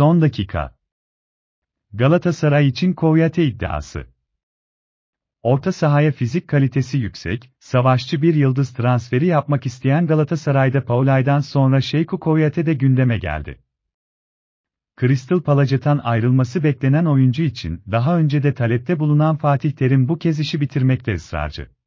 Son dakika. Galatasaray için Koyate iddiası. Orta sahaya fizik kalitesi yüksek, savaşçı bir yıldız transferi yapmak isteyen Galatasaray'da Paulay'dan sonra Şeyku Koyate de gündeme geldi. Crystal Palace'tan ayrılması beklenen oyuncu için daha önce de talepte bulunan Fatih Terim bu kez işi bitirmekte ısrarcı.